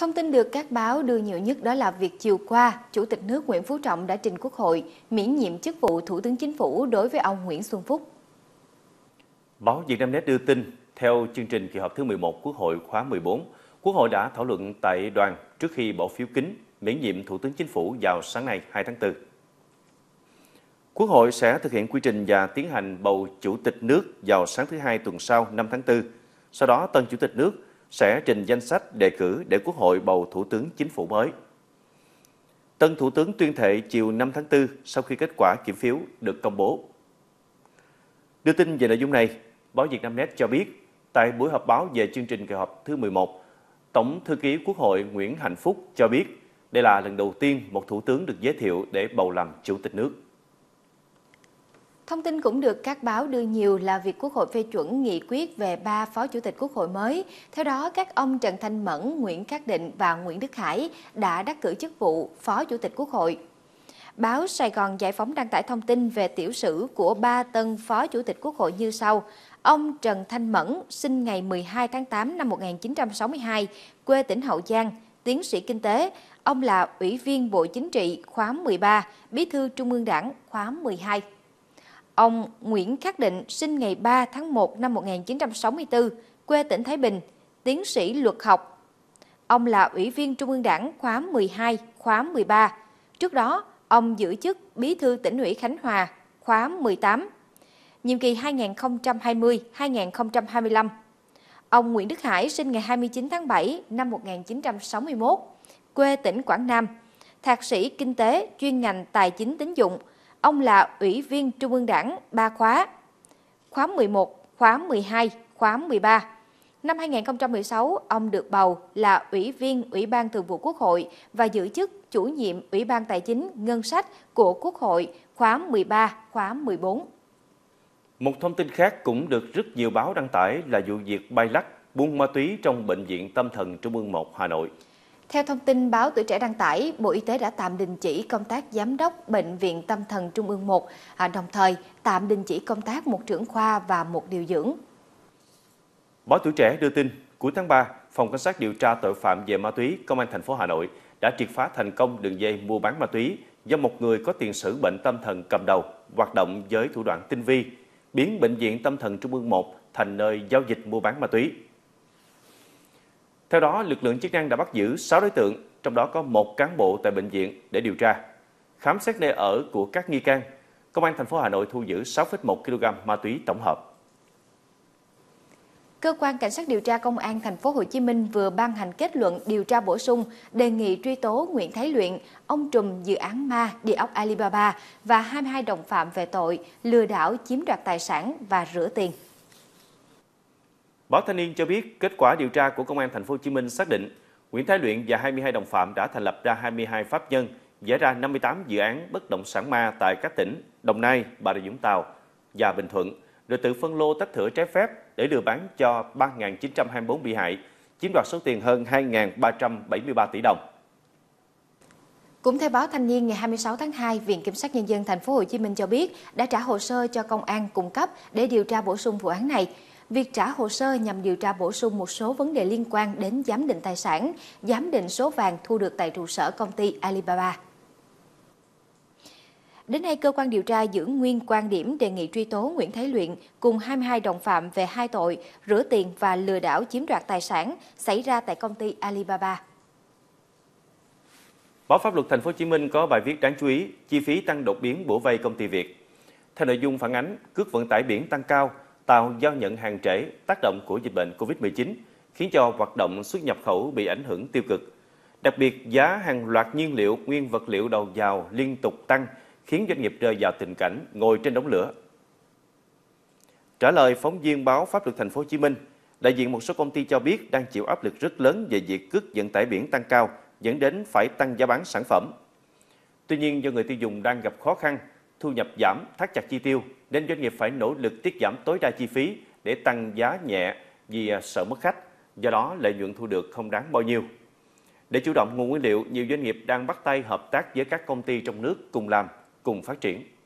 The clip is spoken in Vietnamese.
Thông tin được các báo đưa nhiều nhất đó là việc chiều qua, Chủ tịch nước Nguyễn Phú Trọng đã trình Quốc hội miễn nhiệm chức vụ Thủ tướng Chính phủ đối với ông Nguyễn Xuân Phúc. Báo Việt Nam Net đưa tin, theo chương trình kỳ họp thứ 11 Quốc hội khóa 14, Quốc hội đã thảo luận tại đoàn trước khi bỏ phiếu kính miễn nhiệm Thủ tướng Chính phủ vào sáng nay 2 tháng 4. Quốc hội sẽ thực hiện quy trình và tiến hành bầu Chủ tịch nước vào sáng thứ Hai tuần sau 5 tháng 4. Sau đó, tân Chủ tịch nước sẽ trình danh sách đề cử để Quốc hội bầu Thủ tướng Chính phủ mới. Tân Thủ tướng tuyên thệ chiều 5 tháng 4 sau khi kết quả kiểm phiếu được công bố. Đưa tin về nội dung này, báo Việt Nam Net cho biết, tại buổi họp báo về chương trình kỳ họp thứ 11, Tổng Thư ký Quốc hội Nguyễn Hạnh Phúc cho biết đây là lần đầu tiên một Thủ tướng được giới thiệu để bầu làm Chủ tịch nước. Thông tin cũng được các báo đưa nhiều là việc Quốc hội phê chuẩn nghị quyết về ba Phó Chủ tịch Quốc hội mới. Theo đó, các ông Trần Thanh Mẫn, Nguyễn Cát Định và Nguyễn Đức Hải đã đắc cử chức vụ Phó Chủ tịch Quốc hội. Báo Sài Gòn Giải phóng đăng tải thông tin về tiểu sử của ba tân Phó Chủ tịch Quốc hội như sau. Ông Trần Thanh Mẫn sinh ngày 12 tháng 8 năm 1962, quê tỉnh Hậu Giang, tiến sĩ kinh tế. Ông là Ủy viên Bộ Chính trị khóa 13, Bí thư Trung ương Đảng khóa 12. Ông Nguyễn Khắc Định sinh ngày 3 tháng 1 năm 1964, quê tỉnh Thái Bình, tiến sĩ luật học. Ông là Ủy viên Trung ương Đảng khóa 12, khóa 13. Trước đó, ông giữ chức Bí thư tỉnh ủy Khánh Hòa khóa 18, nhiệm kỳ 2020-2025. Ông Nguyễn Đức Hải sinh ngày 29 tháng 7 năm 1961, quê tỉnh Quảng Nam, thạc sĩ kinh tế chuyên ngành tài chính tín dụng – Ông là Ủy viên Trung ương Đảng 3 khóa, khóa 11, khóa 12, khóa 13. Năm 2016, ông được bầu là Ủy viên Ủy ban Thường vụ Quốc hội và giữ chức chủ nhiệm Ủy ban Tài chính Ngân sách của Quốc hội khóa 13, khóa 14. Một thông tin khác cũng được rất nhiều báo đăng tải là vụ việc bay lắc buôn ma túy trong Bệnh viện Tâm thần Trung ương 1 Hà Nội. Theo thông tin báo Tuổi Trẻ đăng tải, Bộ Y tế đã tạm đình chỉ công tác giám đốc Bệnh viện Tâm thần Trung ương 1, à, đồng thời tạm đình chỉ công tác một trưởng khoa và một điều dưỡng. Báo Tuổi Trẻ đưa tin, cuối tháng 3, Phòng Cảnh sát điều tra tội phạm về ma túy Công an thành phố Hà Nội đã triệt phá thành công đường dây mua bán ma túy do một người có tiền sử bệnh tâm thần cầm đầu hoạt động với thủ đoạn tinh vi, biến Bệnh viện Tâm thần Trung ương 1 thành nơi giao dịch mua bán ma túy. Theo đó, lực lượng chức năng đã bắt giữ 6 đối tượng, trong đó có một cán bộ tại bệnh viện để điều tra. Khám xét nơi ở của các nghi can, Công an thành phố Hà Nội thu giữ 6,1 kg ma túy tổng hợp. Cơ quan Cảnh sát điều tra Công an thành phố Hồ Chí Minh vừa ban hành kết luận điều tra bổ sung đề nghị truy tố Nguyễn Thái Luyện, ông trùm dự án ma địa ốc Alibaba và 22 đồng phạm về tội lừa đảo chiếm đoạt tài sản và rửa tiền. Báo Thanh niên cho biết kết quả điều tra của Công an Thành phố Hồ Chí Minh xác định Nguyễn Thái Luyện và 22 đồng phạm đã thành lập ra 22 pháp nhân, giải ra 58 dự án bất động sản ma tại các tỉnh Đồng Nai, Bà Rịa Vũng Tàu và Bình Thuận, rồi tự phân lô tách thửa trái phép để lừa bán cho 3.924 bị hại, chiếm đoạt số tiền hơn 2.373 tỷ đồng. Cũng theo báo Thanh niên ngày 26 tháng 2, Viện Kiểm sát Nhân dân Thành phố Hồ Chí Minh cho biết đã trả hồ sơ cho công an cung cấp để điều tra bổ sung vụ án này việc trả hồ sơ nhằm điều tra bổ sung một số vấn đề liên quan đến giám định tài sản, giám định số vàng thu được tại trụ sở công ty Alibaba. Đến nay, cơ quan điều tra giữ nguyên quan điểm đề nghị truy tố Nguyễn Thái Luyện cùng 22 đồng phạm về hai tội rửa tiền và lừa đảo chiếm đoạt tài sản xảy ra tại công ty Alibaba. Báo Pháp luật Thành phố Hồ Chí Minh có bài viết đáng chú ý: chi phí tăng đột biến bổ vay công ty Việt. Theo nội dung phản ánh, cước vận tải biển tăng cao, tàu do nhận hàng trễ tác động của dịch bệnh COVID-19 khiến cho hoạt động xuất nhập khẩu bị ảnh hưởng tiêu cực. Đặc biệt, giá hàng loạt nhiên liệu, nguyên vật liệu đầu vào liên tục tăng, khiến doanh nghiệp rơi vào tình cảnh ngồi trên đống lửa. Trả lời phóng viên báo Pháp luật Thành phố Hồ Chí Minh, đại diện một số công ty cho biết đang chịu áp lực rất lớn về việc cước vận tải biển tăng cao, dẫn đến phải tăng giá bán sản phẩm. Tuy nhiên, do người tiêu dùng đang gặp khó khăn, thu nhập giảm, thắt chặt chi tiêu nên doanh nghiệp phải nỗ lực tiết giảm tối đa chi phí để tăng giá nhẹ vì à, sợ mất khách, do đó lợi nhuận thu được không đáng bao nhiêu. Để chủ động nguồn nguyên liệu, nhiều doanh nghiệp đang bắt tay hợp tác với các công ty trong nước cùng làm, cùng phát triển.